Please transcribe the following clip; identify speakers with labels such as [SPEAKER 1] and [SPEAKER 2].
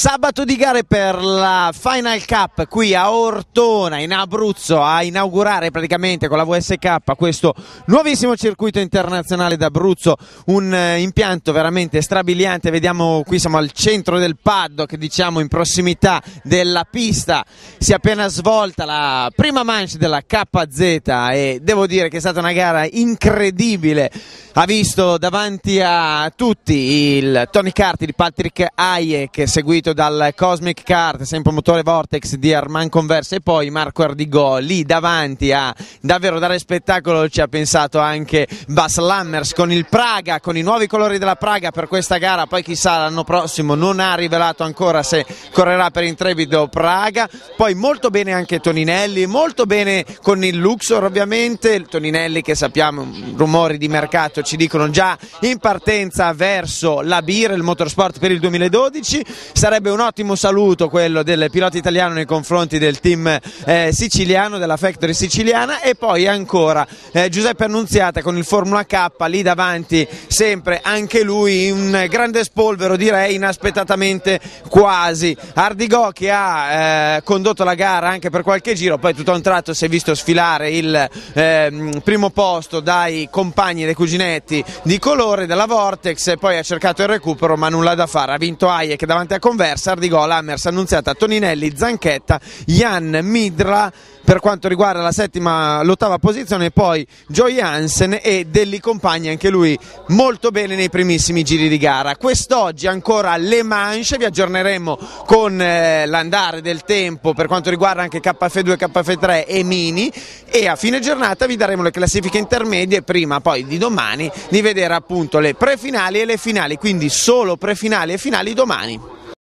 [SPEAKER 1] Sabato di gare per la Final Cup qui a Ortona in Abruzzo a inaugurare praticamente con la VSK questo nuovissimo circuito internazionale d'Abruzzo, un eh, impianto veramente strabiliante, vediamo qui siamo al centro del paddock diciamo in prossimità della pista, si è appena svolta la prima manche della KZ e devo dire che è stata una gara incredibile, ha visto davanti a tutti il Tony Carti di Patrick Hayek seguito seguito dal Cosmic Kart, sempre motore Vortex di Arman Converse e poi Marco Ardigò lì davanti a davvero dare spettacolo ci ha pensato anche Bas Lammers con il Praga, con i nuovi colori della Praga per questa gara, poi chissà l'anno prossimo non ha rivelato ancora se correrà per Intrebido Praga, poi molto bene anche Toninelli, molto bene con il Luxor ovviamente, Toninelli che sappiamo rumori di mercato ci dicono già in partenza verso la BIR, il motorsport per il 2012, sarebbe sarebbe un ottimo saluto quello del pilota italiano nei confronti del team eh, siciliano, della Factory siciliana e poi ancora eh, Giuseppe Annunziata con il Formula K lì davanti sempre anche lui un grande spolvero direi inaspettatamente quasi Ardigò che ha eh, condotto la gara anche per qualche giro poi tutto a un tratto si è visto sfilare il ehm, primo posto dai compagni dei cuginetti di colore della Vortex poi ha cercato il recupero ma nulla da fare ha vinto Hayek davanti a Converso Hammers, Ardigola, Hammers, Annunziata, Toninelli, Zanchetta, Jan, Midra per quanto riguarda la settima, l'ottava posizione, poi Joy Hansen e Delli Compagni, anche lui molto bene nei primissimi giri di gara. Quest'oggi ancora Le Manche, vi aggiorneremo con eh, l'andare del tempo per quanto riguarda anche KF2, KF3 e Mini e a fine giornata vi daremo le classifiche intermedie prima poi di domani di vedere appunto le prefinali e le finali, quindi solo prefinali e finali domani.